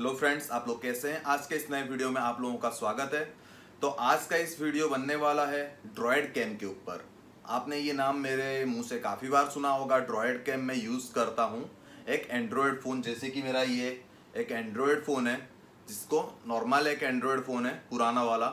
hello friends आप लोग कैसे हैं आज के इस नए वीडियो में आप लोगों का स्वागत है तो आज का इस वीडियो बनने वाला है ड्रॉयड कैम के ऊपर आपने ये नाम मेरे मुंह से काफ़ी बार सुना होगा ड्रॉयड कैम मैं यूज़ करता हूँ एक एंड्रॉयड फ़ोन जैसे कि मेरा ये एक एंड्रॉयड फ़ोन है जिसको नॉर्मल एक एंड्रॉयड फ़ोन है पुराना वाला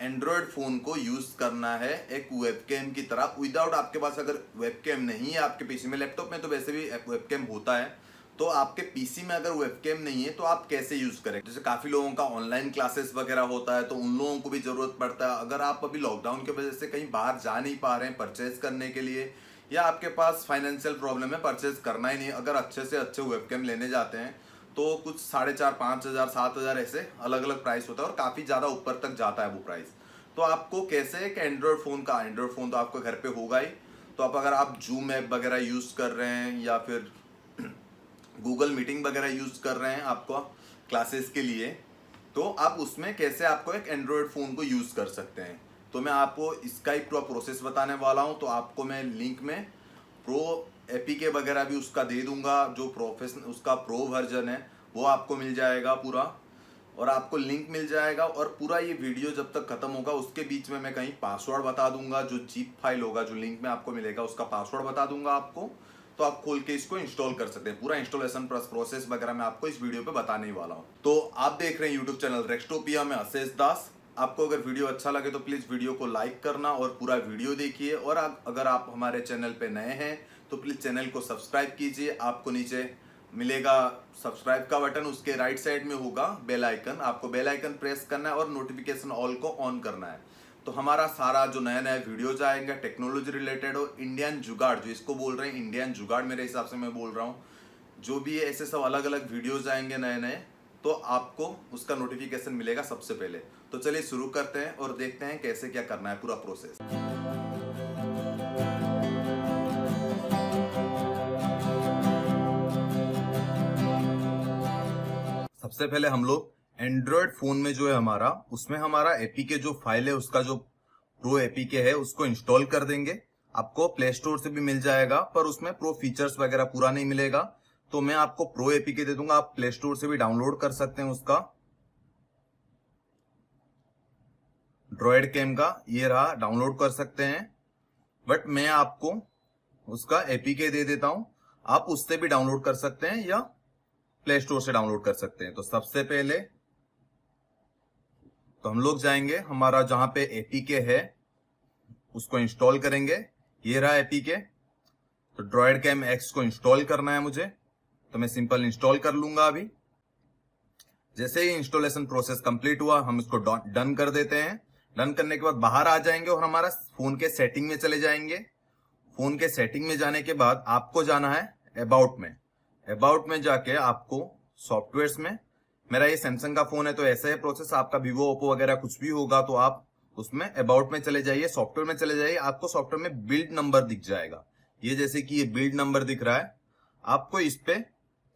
एंड्रॉयड फ़ोन को यूज़ करना है एक वेब की तरह विदाउट आपके पास अगर वेब नहीं है आपके पीछे में लैपटॉप में तो वैसे भी वेब होता है तो आपके पीसी में अगर वेबकैम नहीं है तो आप कैसे यूज़ करें जैसे काफ़ी लोगों का ऑनलाइन क्लासेस वगैरह होता है तो उन लोगों को भी ज़रूरत पड़ता है अगर आप अभी लॉकडाउन की वजह से कहीं बाहर जा नहीं पा रहे हैं परचेज करने के लिए या आपके पास फाइनेंशियल प्रॉब्लम है परचेज करना ही नहीं अगर अच्छे से अच्छे वेबकैम लेने जाते हैं तो कुछ साढ़े चार पाँच हज़ार सात हज़ार ऐसे अलग अलग प्राइस होता है और काफ़ी ज़्यादा ऊपर तक जाता है वो प्राइस तो आपको कैसे एक एंड्रॉयड फ़ोन का एंड्रॉयड फ़ोन तो आपके घर पे होगा ही तो आप अगर आप जूम ऐप वगैरह यूज़ कर रहे हैं या फिर गूगल मीटिंग वगैरह यूज़ कर रहे हैं आपको क्लासेस के लिए तो आप उसमें कैसे आपको एक एंड्रॉयड फ़ोन को यूज़ कर सकते हैं तो मैं आपको इसका का प्रोसेस बताने वाला हूँ तो आपको मैं लिंक में प्रो एपी के वगैरह भी उसका दे दूंगा जो प्रोफेशन उसका प्रो वर्जन है वो आपको मिल जाएगा पूरा और आपको लिंक मिल जाएगा और पूरा ये वीडियो जब तक खत्म होगा उसके बीच में मैं कहीं पासवर्ड बता दूंगा जो जीप फाइल होगा जो लिंक में आपको मिलेगा उसका पासवर्ड बता दूंगा आपको तो आप खोल के इसको इंस्टॉल कर सकते हैं पूरा इंस्टॉलेशन प्रोसेस वगैरह मैं आपको इस वीडियो पे बताने वाला हूँ तो आप देख रहे हैं यूट्यूब चैनल रेक्स्टोपिया में अशेष दास आपको अगर वीडियो अच्छा लगे तो प्लीज़ वीडियो को लाइक करना और पूरा वीडियो देखिए और आप अगर आप हमारे चैनल पे नए हैं तो प्लीज़ चैनल को सब्सक्राइब कीजिए आपको नीचे मिलेगा सब्सक्राइब का बटन उसके राइट साइड में होगा बेल आइकन आपको बेल आइकन प्रेस करना है और नोटिफिकेशन ऑल को ऑन करना है तो हमारा सारा जो नया नया वीडियोज आएंगे टेक्नोलॉजी रिलेटेड और इंडियन जुगाड़ जो इसको बोल रहे हैं इंडियन जुगाड़ मेरे हिसाब से मैं बोल रहा हूँ जो भी ऐसे सब अलग अलग वीडियोज आएंगे नए नए तो आपको उसका नोटिफिकेशन मिलेगा सबसे पहले तो चलिए शुरू करते हैं और देखते हैं कैसे क्या करना है पूरा प्रोसेस सबसे पहले हम लोग एंड्रॉयड फोन में जो है हमारा उसमें हमारा एपी के जो फाइल है उसका जो प्रो एपी के है उसको इंस्टॉल कर देंगे आपको प्ले स्टोर से भी मिल जाएगा पर उसमें प्रो फीचर्स वगैरह पूरा नहीं मिलेगा तो मैं आपको प्रो एपी के दे दूंगा आप प्ले स्टोर से भी डाउनलोड कर सकते हैं उसका ड्रॉयड कैम का ये रहा डाउनलोड कर सकते हैं बट मैं आपको उसका एपी दे देता हूं आप उससे भी डाउनलोड कर सकते हैं या प्ले स्टोर से डाउनलोड कर सकते हैं तो सबसे पहले तो हम लोग जाएंगे हमारा जहां पे एपीके है उसको इंस्टॉल करेंगे ये रहा एपीके तो ड्रॉइड कैम एक्स को इंस्टॉल करना है मुझे तो मैं सिंपल इंस्टॉल कर लूंगा अभी जैसे ही इंस्टॉलेशन प्रोसेस कंप्लीट हुआ हम इसको डन कर देते हैं डन करने के बाद बाहर आ जाएंगे और हमारा फोन के सेटिंग में चले जाएंगे फोन के सेटिंग में जाने के बाद आपको जाना है अबाउट में अबाउट में जाके आपको सॉफ्टवेयर में मेरा ये सैमसंग का फोन है तो ऐसा है प्रोसेस आपका विवो ओप्पो वगैरह कुछ भी होगा तो आप उसमें अबाउट में चले जाइए सॉफ्टवेयर में चले जाइए आपको सॉफ्टवेयर में बिल्ड नंबर दिख जाएगा ये जैसे कि ये बिल्ड नंबर दिख रहा है आपको इस पे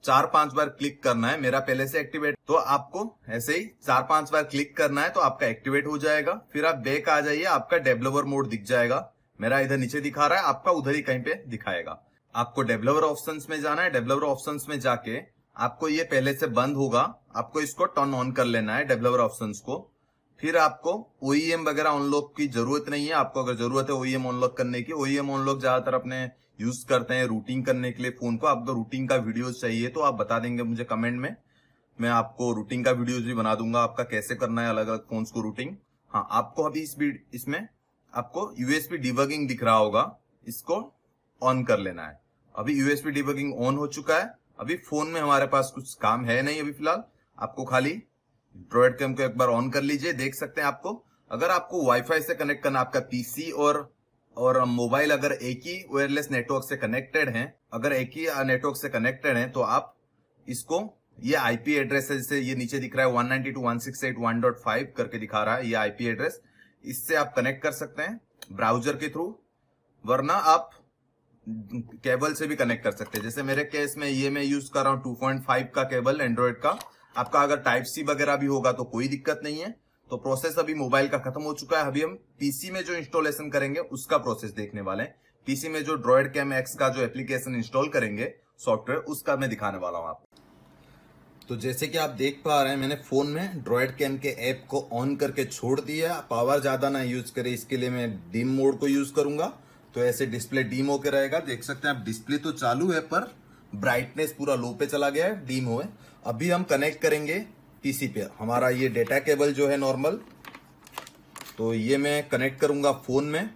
चार पांच बार क्लिक करना है मेरा पहले से एक्टिवेट तो आपको ऐसे ही चार पांच बार क्लिक करना है तो आपका एक्टिवेट हो जाएगा फिर आप बैक आ जाइए आपका डेवलपर मोड दिख जाएगा मेरा इधर नीचे दिखा रहा है आपका उधर ही कहीं पे दिखाएगा आपको डेवलपर ऑप्शन में जाना है डेवलपर ऑप्शन में जाके आपको ये पहले से बंद होगा आपको इसको टर्न ऑन कर लेना है डेवलपर ऑप्शंस को फिर आपको ओईएम e वगैरह अनलॉक की जरूरत नहीं है आपको अगर जरूरत है ओईएम अनलॉक e करने की ओईएम अनलॉक e ज्यादातर अपने यूज करते हैं रूटिंग करने के लिए फोन को आपको रूटिंग का वीडियो चाहिए तो आप बता देंगे मुझे कमेंट में मैं आपको रूटिंग का वीडियोज भी बना दूंगा आपका कैसे करना है अलग अलग फोन को रूटिंग हाँ आपको अभी इस इसमें आपको यूएसपी डिबगिंग दिख रहा होगा इसको ऑन कर लेना है अभी यूएसपी डिबगिंग ऑन हो चुका है अभी फोन में हमारे पास कुछ काम है नहीं अभी फिलहाल आपको खाली एंड्रॉइड कैम को एक बार ऑन कर लीजिए देख सकते हैं आपको अगर आपको वाईफाई से कनेक्ट करना आपका पीसी और और मोबाइल अगर एक ही वायरलेस नेटवर्क से कनेक्टेड है अगर एक ही नेटवर्क से कनेक्टेड है तो आप इसको ये आईपी एड्रेस है जैसे ये नीचे दिख रहा है 192.168.1.5 करके दिखा रहा है ये आईपी एड्रेस इससे आप कनेक्ट कर सकते हैं ब्राउजर के थ्रू वरना आप केबल से भी कनेक्ट कर सकते हैं जैसे मेरे केस में ये मैं यूज कर रहा हूँ फाइव का केबल एंड्रॉयड का आपका अगर टाइप सी वगैरह भी होगा तो कोई दिक्कत नहीं है तो प्रोसेस अभी मोबाइल का खत्म हो चुका है अभी हम पीसी में जो इंस्टॉलेशन करेंगे उसका प्रोसेस देखने वाले हैं पीसी में जो ड्रॉइड कैम एक्स का जो एप्लीकेशन इंस्टॉल करेंगे सॉफ्टवेयर उसका मैं दिखाने वाला हूँ आपको तो जैसे कि आप देख पा रहे हैं मैंने फोन में ड्रॉइड कैम के ऐप को ऑन करके छोड़ दिया पावर ज्यादा ना यूज करे इसके लिए मैं डिम मोड को यूज करूंगा तो ऐसे डिस्प्ले डीम होकर रहेगा देख सकते हैं आप डिस्प्ले तो चालू है पर ब्राइटनेस पूरा लो पे चला गया है डीम हुए अभी हम कनेक्ट करेंगे पीसी पे हमारा ये डेटा केबल जो है नॉर्मल तो ये मैं कनेक्ट करूंगा फ़ोन में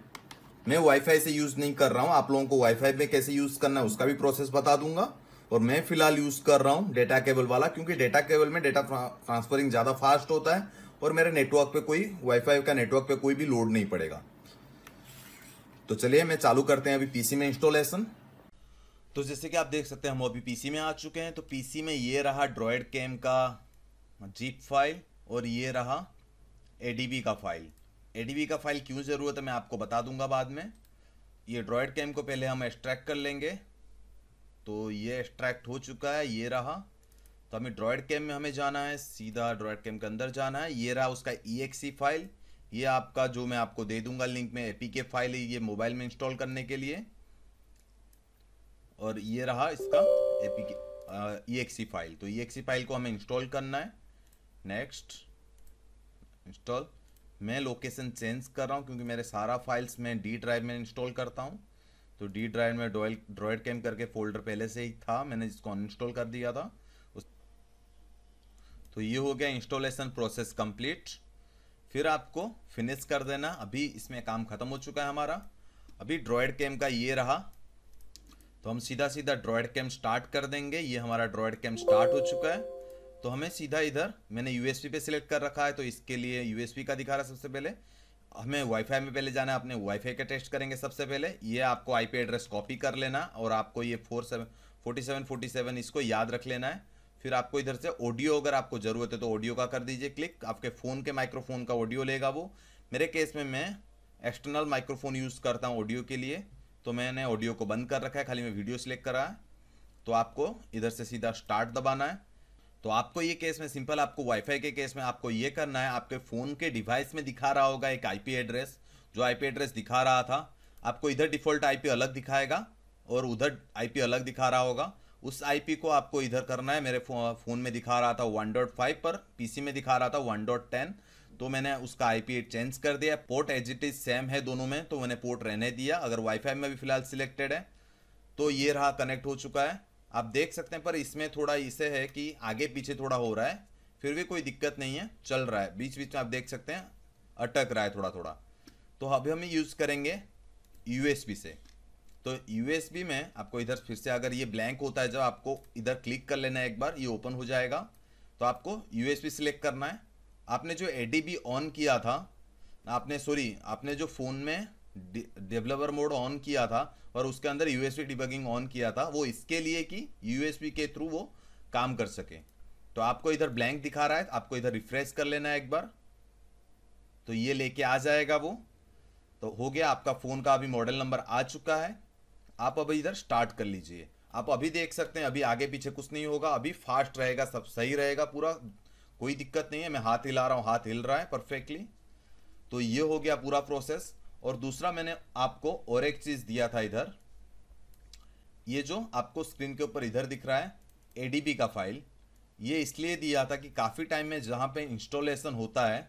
मैं वाईफाई से यूज़ नहीं कर रहा हूँ आप लोगों को वाईफाई में कैसे यूज़ करना है उसका भी प्रोसेस बता दूंगा और मैं फिलहाल यूज़ कर रहा हूँ डेटा केबल वाला क्योंकि डेटा केबल में डेटा ट्रांसफरिंग ज़्यादा फास्ट होता है और मेरे नेटवर्क पे कोई वाईफाई का नेटवर्क पे कोई भी लोड नहीं पड़ेगा तो चलिए मैं चालू करते हैं अभी पीसी में इंस्टॉलेशन तो जैसे कि आप देख सकते हैं हम अभी पीसी में आ चुके हैं तो पीसी में ये रहा ड्रॉयड कैम का जीप फाइल और ये रहा एडीबी का फाइल एडीबी का फाइल क्यों ज़रूरत है मैं आपको बता दूंगा बाद में ये ड्रॉयड कैम को पहले हम एक्सट्रैक्ट कर लेंगे तो ये एक्सट्रैक्ट हो चुका है ये रहा तो हमें ड्रॉयड कैम में हमें जाना है सीधा ड्रॉयड कैम के अंदर जाना है ये रहा उसका ई e फाइल ये आपका जो मैं आपको दे दूंगा लिंक में एपीके फाइल है ये मोबाइल में इंस्टॉल करने के लिए और ये रहा इसका एपीके ईएक्सी फाइल तो ईएक्सी e फाइल e को हमें इंस्टॉल करना है नेक्स्ट इंस्टॉल मैं लोकेशन चेंज कर रहा हूँ क्योंकि मेरे सारा फाइल्स मैं डी ड्राइव में इंस्टॉल करता हूँ तो डी ड्राइव में डॉयल ड्रॉयड कैम करके फोल्डर पहले से ही था मैंने इसको अनइंस्टॉल कर दिया था तो ये हो गया इंस्टॉलेशन प्रोसेस कंप्लीट फिर आपको फिनिश कर देना अभी इसमें काम ख़त्म हो चुका है हमारा अभी ड्रॉयड कैम का ये रहा तो हम सीधा सीधा ड्रॉयड कैम स्टार्ट कर देंगे ये हमारा ड्रॉयड कैम स्टार्ट हो चुका है तो हमें सीधा इधर मैंने यूएसपी पे सिलेक्ट कर रखा है तो इसके लिए यूएसपी का दिखा रहा है सबसे पहले हमें वाईफाई में पहले जाना है अपने वाईफाई का टेस्ट करेंगे सबसे पहले ये आपको आईपी एड्रेस कॉपी कर लेना और आपको ये four seven forty seven forty seven इसको याद रख लेना है फिर आपको इधर से ऑडियो अगर आपको ज़रूरत है तो ऑडियो का कर दीजिए क्लिक आपके फ़ोन के माइक्रोफोन का ऑडियो लेगा वो मेरे केस में मैं एक्सटर्नल माइक्रोफोन यूज़ करता हूँ ऑडियो के लिए तो मैंने ऑडियो को बंद कर रखा है खाली मैं वीडियो सेलेक्ट करा है तो आपको इधर से सीधा स्टार्ट दबाना है तो आपको ये केस में सिंपल आपको वाईफाई के केस में आपको ये करना है आपके फ़ोन के डिवाइस में दिखा रहा होगा एक आईपी एड्रेस जो आईपी एड्रेस दिखा रहा था आपको इधर डिफ़ॉल्ट आईपी अलग दिखाएगा और उधर आईपी अलग दिखा रहा होगा उस आईपी को आपको इधर करना है मेरे फ़ोन में दिखा रहा था 1.5 पर पीसी में दिखा रहा था 1.10 तो मैंने उसका आईपी चेंज कर दिया port as it is same है दोनों में तो मैंने पोर्ट रहने दिया अगर वाईफाई में भी फिलहाल सिलेक्टेड है तो ये रहा कनेक्ट हो चुका है आप देख सकते हैं पर इसमें थोड़ा इसे है कि आगे पीछे थोड़ा हो रहा है फिर भी कोई दिक्कत नहीं है चल रहा है बीच बीच में आप देख सकते हैं अटक रहा है थोड़ा थोड़ा तो अभी हम यूज़ करेंगे यूएसबी से तो यूएसबी में आपको इधर फिर से अगर ये ब्लैंक होता है जब आपको इधर क्लिक कर लेना है एक बार ये ओपन हो जाएगा तो आपको यूएसबी सिलेक्ट करना है आपने जो ए ऑन किया था आपने सॉरी आपने जो फ़ोन में डेवलपर मोड ऑन किया था और उसके अंदर यूएसबी डिबगिंग ऑन किया था वो इसके लिए कि यूएसबी के थ्रू वो काम कर सके तो आपको इधर ब्लैंक दिखा रहा है आपको इधर रिफ्रेश कर लेना है एक बार तो ये लेके आ जाएगा वो तो हो गया आपका फ़ोन का अभी मॉडल नंबर आ चुका है आप अभी इधर स्टार्ट कर लीजिए आप अभी देख सकते हैं अभी आगे पीछे कुछ नहीं होगा अभी फास्ट रहेगा सब सही रहेगा पूरा कोई दिक्कत नहीं है मैं हाथ हिला रहा हूँ हाथ हिल रहा है परफेक्टली तो ये हो गया पूरा प्रोसेस और दूसरा मैंने आपको और एक चीज़ दिया था इधर ये जो आपको स्क्रीन के ऊपर इधर दिख रहा है एडीबी का फाइल ये इसलिए दिया था कि काफ़ी टाइम में जहाँ पे इंस्टॉलेशन होता है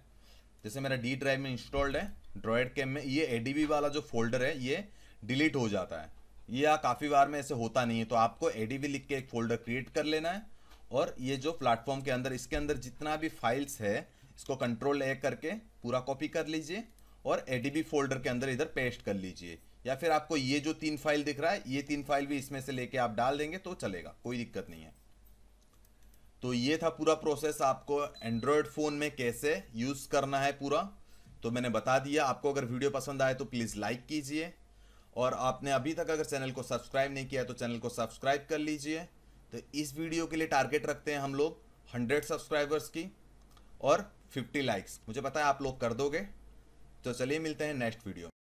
जैसे मेरा डी ड्राइव में इंस्टॉल्ड है ड्रॉयड कैम में ये एडीबी वाला जो फोल्डर है ये डिलीट हो जाता है या काफ़ी बार में ऐसे होता नहीं है तो आपको एडीवी लिख के एक फोल्डर क्रिएट कर लेना है और ये जो प्लेटफॉर्म के अंदर इसके अंदर जितना भी फाइल्स है इसको कंट्रोल ए करके पूरा कॉपी कर लीजिए और एडीबी फोल्डर के अंदर इधर पेस्ट कर लीजिए या फिर आपको ये जो तीन फाइल दिख रहा है ये तीन फाइल भी इसमें से लेके आप डाल देंगे तो चलेगा कोई दिक्कत नहीं है तो ये था पूरा प्रोसेस आपको एंड्रॉयड फ़ोन में कैसे यूज़ करना है पूरा तो मैंने बता दिया आपको अगर वीडियो पसंद आए तो प्लीज़ लाइक कीजिए और आपने अभी तक अगर चैनल को सब्सक्राइब नहीं किया तो चैनल को सब्सक्राइब कर लीजिए तो इस वीडियो के लिए टारगेट रखते हैं हम लोग हंड्रेड सब्सक्राइबर्स की और फिफ्टी लाइक्स मुझे पता है आप लोग कर दोगे तो चलिए मिलते हैं नेक्स्ट वीडियो